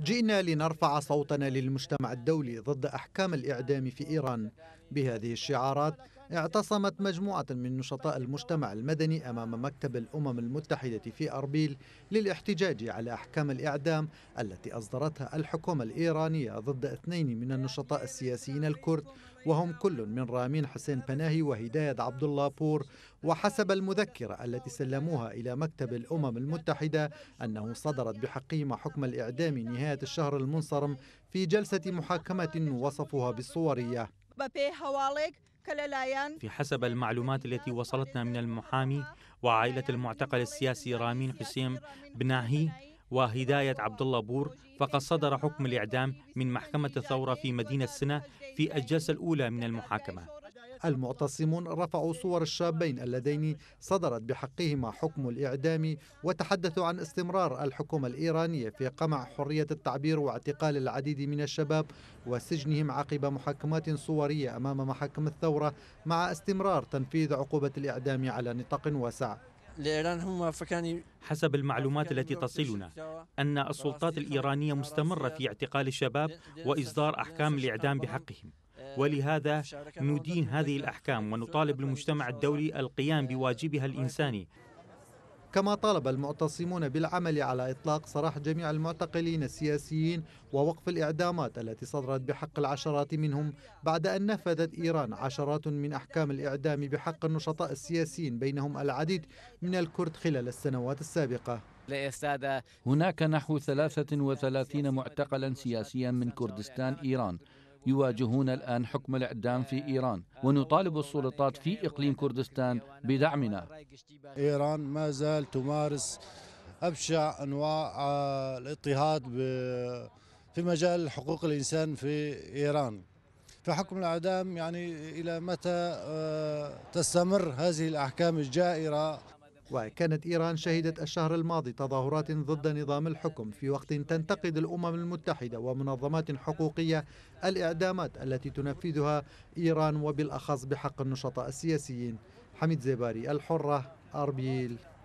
جئنا لنرفع صوتنا للمجتمع الدولي ضد أحكام الإعدام في إيران بهذه الشعارات اعتصمت مجموعة من نشطاء المجتمع المدني أمام مكتب الأمم المتحدة في أربيل للاحتجاج على أحكام الإعدام التي أصدرتها الحكومة الإيرانية ضد اثنين من النشطاء السياسيين الكرد وهم كل من رامين حسين بناهي وهداية عبد الله بور وحسب المذكرة التي سلموها إلى مكتب الأمم المتحدة أنه صدرت بحقهما حكم الإعدام نهاية الشهر المنصرم في جلسة محاكمة وصفوها بالصورية في حسب المعلومات التي وصلتنا من المحامي وعائلة المعتقل السياسي رامين حسين بناهي وهداية عبد الله بور فقد صدر حكم الإعدام من محكمة الثورة في مدينة سنة في الجلسة الأولى من المحاكمة المعتصمون رفعوا صور الشابين اللذين صدرت بحقهما حكم الإعدام وتحدثوا عن استمرار الحكومة الإيرانية في قمع حرية التعبير واعتقال العديد من الشباب وسجنهم عقب محاكمات صورية أمام محاكم الثورة مع استمرار تنفيذ عقوبة الإعدام على نطاق واسع حسب المعلومات التي تصلنا أن السلطات الإيرانية مستمرة في اعتقال الشباب وإصدار أحكام الإعدام بحقهم ولهذا ندين هذه الأحكام ونطالب المجتمع الدولي القيام بواجبها الإنساني كما طالب المعتصمون بالعمل على إطلاق سراح جميع المعتقلين السياسيين ووقف الإعدامات التي صدرت بحق العشرات منهم بعد أن نفذت إيران عشرات من أحكام الإعدام بحق النشطاء السياسيين بينهم العديد من الكرد خلال السنوات السابقة هناك نحو 33 معتقلا سياسيا من كردستان إيران يواجهون الآن حكم الإعدام في إيران ونطالب السلطات في إقليم كردستان بدعمنا إيران ما زال تمارس أبشع أنواع آه، الاضطهاد في مجال حقوق الإنسان في إيران فحكم الإعدام يعني إلى متى آه، تستمر هذه الأحكام الجائرة وكانت إيران شهدت الشهر الماضي تظاهرات ضد نظام الحكم في وقت تنتقد الأمم المتحدة ومنظمات حقوقية الإعدامات التي تنفذها إيران وبالأخص بحق النشطاء السياسيين حميد زيباري الحرة أربيل